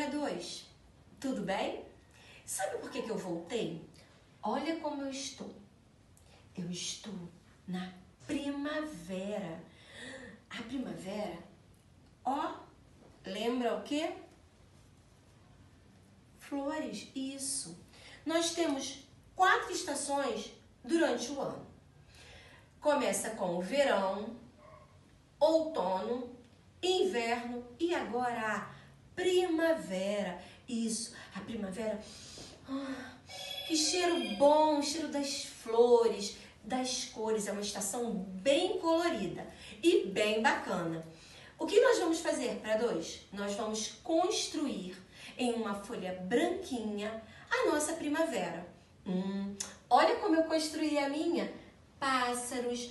para dois. Tudo bem? Sabe por que, que eu voltei? Olha como eu estou. Eu estou na primavera. A primavera, ó, lembra o quê? Flores, isso. Nós temos quatro estações durante o ano. Começa com o verão, outono, inverno e agora a primavera. Isso, a primavera. Ah, que cheiro bom, cheiro das flores, das cores. É uma estação bem colorida e bem bacana. O que nós vamos fazer para dois? Nós vamos construir em uma folha branquinha a nossa primavera. Hum, olha como eu construí a minha. Pássaros,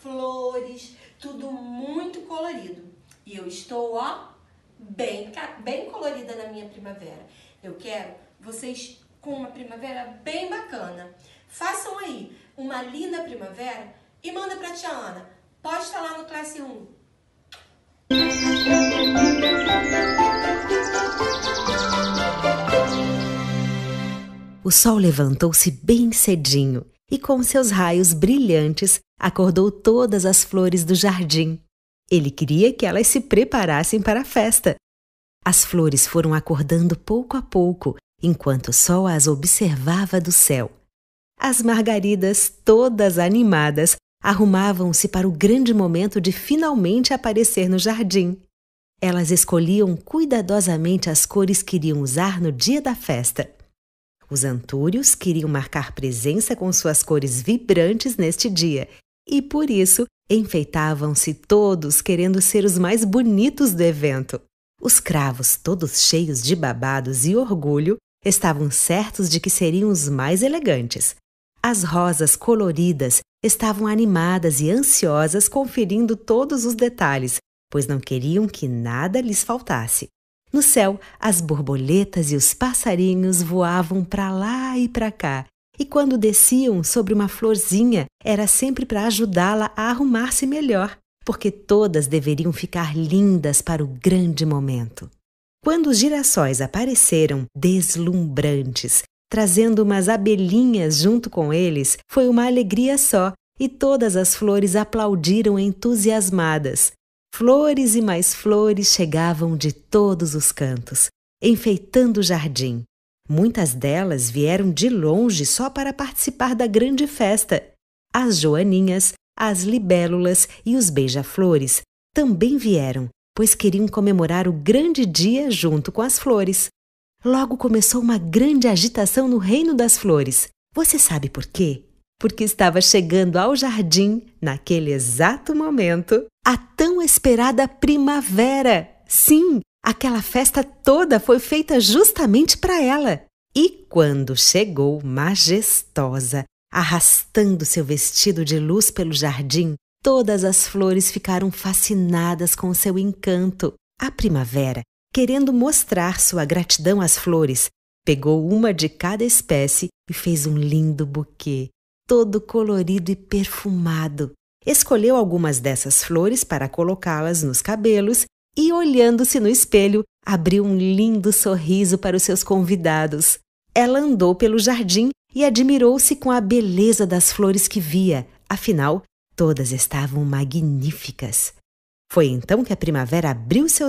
flores, tudo muito colorido. E eu estou, ó, bem, bem colorida na minha primavera. Eu quero vocês com uma primavera bem bacana. Façam aí uma linda primavera e manda para a tia Ana. Posta lá no classe 1. O sol levantou-se bem cedinho e com seus raios brilhantes acordou todas as flores do jardim. Ele queria que elas se preparassem para a festa. As flores foram acordando pouco a pouco, enquanto o sol as observava do céu. As margaridas, todas animadas, arrumavam-se para o grande momento de finalmente aparecer no jardim. Elas escolhiam cuidadosamente as cores que iriam usar no dia da festa. Os antúrios queriam marcar presença com suas cores vibrantes neste dia e por isso enfeitavam-se todos querendo ser os mais bonitos do evento. Os cravos, todos cheios de babados e orgulho, estavam certos de que seriam os mais elegantes. As rosas coloridas estavam animadas e ansiosas, conferindo todos os detalhes, pois não queriam que nada lhes faltasse. No céu, as borboletas e os passarinhos voavam para lá e para cá, e quando desciam sobre uma florzinha era sempre para ajudá-la a arrumar-se melhor, porque todas deveriam ficar lindas para o grande momento. Quando os girassóis apareceram, deslumbrantes, trazendo umas abelhinhas junto com eles, foi uma alegria só, e todas as flores aplaudiram entusiasmadas. Flores e mais flores chegavam de todos os cantos, enfeitando o jardim, Muitas delas vieram de longe só para participar da grande festa. As joaninhas, as libélulas e os beija-flores também vieram, pois queriam comemorar o grande dia junto com as flores. Logo começou uma grande agitação no reino das flores. Você sabe por quê? Porque estava chegando ao jardim, naquele exato momento, a tão esperada primavera. Sim, Aquela festa toda foi feita justamente para ela. E quando chegou majestosa, arrastando seu vestido de luz pelo jardim, todas as flores ficaram fascinadas com seu encanto. A primavera, querendo mostrar sua gratidão às flores, pegou uma de cada espécie e fez um lindo buquê, todo colorido e perfumado. Escolheu algumas dessas flores para colocá-las nos cabelos e, olhando-se no espelho, abriu um lindo sorriso para os seus convidados. Ela andou pelo jardim e admirou-se com a beleza das flores que via, afinal, todas estavam magníficas. Foi então que a primavera abriu seus